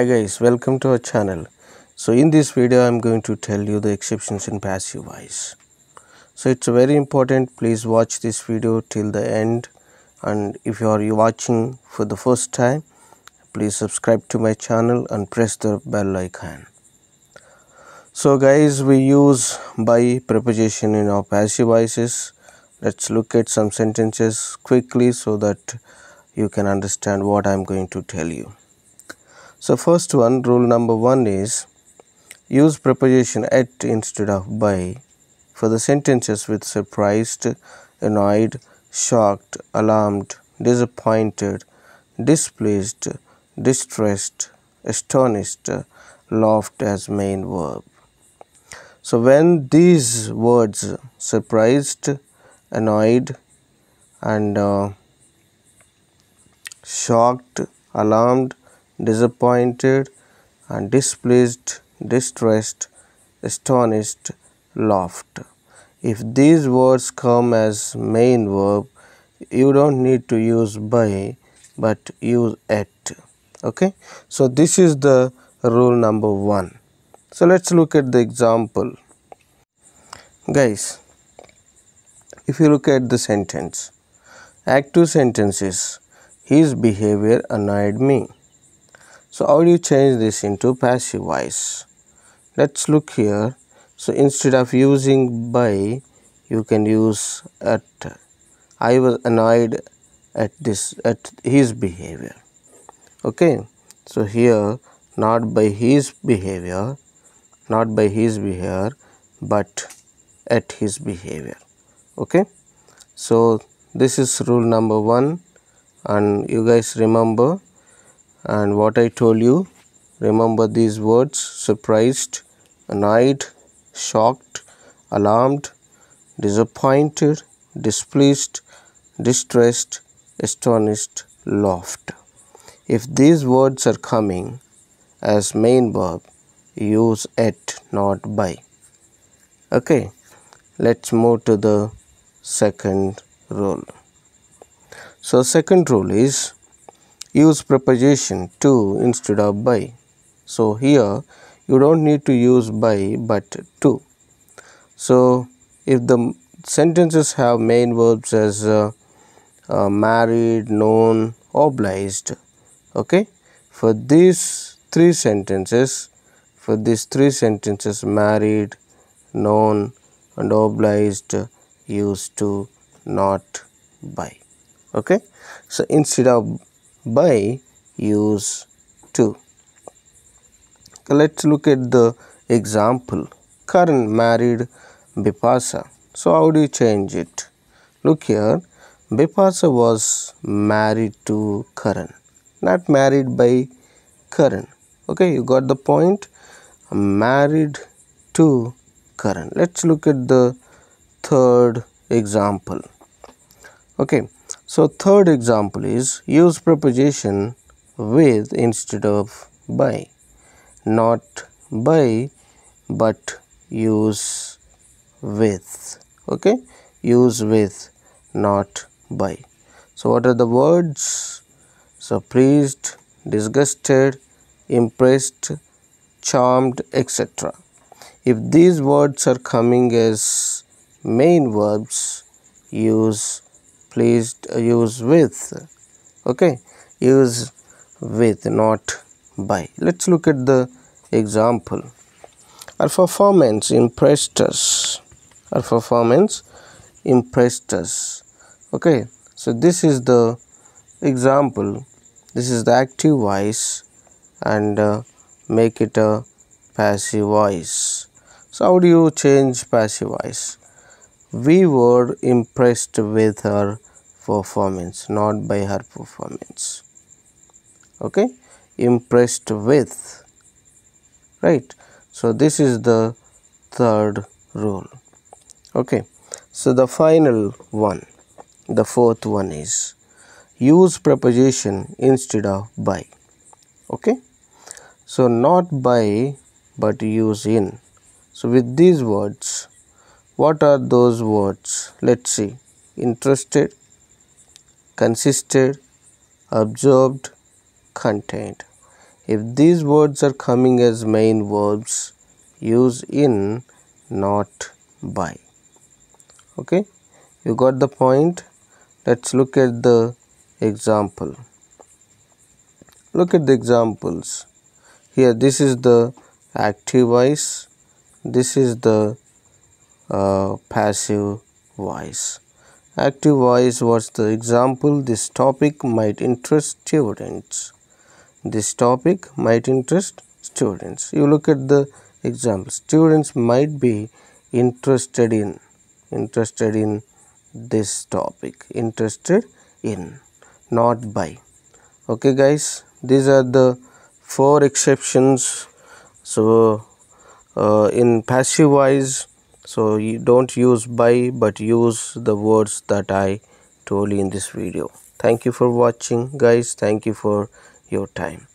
hi guys welcome to our channel so in this video i'm going to tell you the exceptions in passive voice so it's very important please watch this video till the end and if you are watching for the first time please subscribe to my channel and press the bell icon so guys we use by preposition in our passive voices let's look at some sentences quickly so that you can understand what i'm going to tell you so first one rule number one is use preposition at instead of by for the sentences with surprised, annoyed, shocked, alarmed, disappointed, displeased, distressed, astonished, laughed as main verb. So when these words surprised, annoyed and uh, shocked, alarmed disappointed and displeased, distressed, astonished, laughed. If these words come as main verb, you don't need to use by but use at. Okay, so this is the rule number one. So let's look at the example. Guys, if you look at the sentence, Act 2 sentences, his behavior annoyed me. So how do you change this into passive voice? Let's look here. So instead of using by, you can use at. I was annoyed at this at his behavior. Okay. So here not by his behavior, not by his behavior, but at his behavior. Okay. So this is rule number one and you guys remember and what I told you remember these words surprised annoyed shocked alarmed disappointed displeased distressed astonished laughed if these words are coming as main verb use at not by okay let's move to the second rule so second rule is use preposition to instead of by. So here you don't need to use by but to. So if the sentences have main verbs as uh, uh, married, known, obliged, okay, for these three sentences, for these three sentences married, known and obliged used to not by okay so instead of by use to. Let's look at the example. Karan married Bipasa. So how do you change it? Look here. Bipasa was married to Karan. Not married by Karan. Okay, you got the point? Married to Karan. Let's look at the third example. Okay, so third example is use preposition with instead of by. Not by but use with. Okay. Use with not by. So what are the words? So pleased, disgusted, impressed, charmed, etc. If these words are coming as main verbs, use please uh, use with okay use with not by let's look at the example our performance impressed us our performance impressed us okay so this is the example this is the active voice and uh, make it a passive voice so how do you change passive voice we were impressed with her performance not by her performance okay impressed with right so this is the third rule okay so the final one the fourth one is use preposition instead of by okay so not by but use in so with these words what are those words let's see interested consisted, absorbed, contained. If these words are coming as main verbs, use in, not by. Okay, you got the point. Let's look at the example. Look at the examples. Here, this is the active voice, this is the uh, passive voice. Active voice was the example. This topic might interest students. This topic might interest students. You look at the example. Students might be interested in, interested in this topic, interested in, not by. Okay guys, these are the four exceptions. So uh, in passive voice, so you don't use by but use the words that I told you in this video thank you for watching guys thank you for your time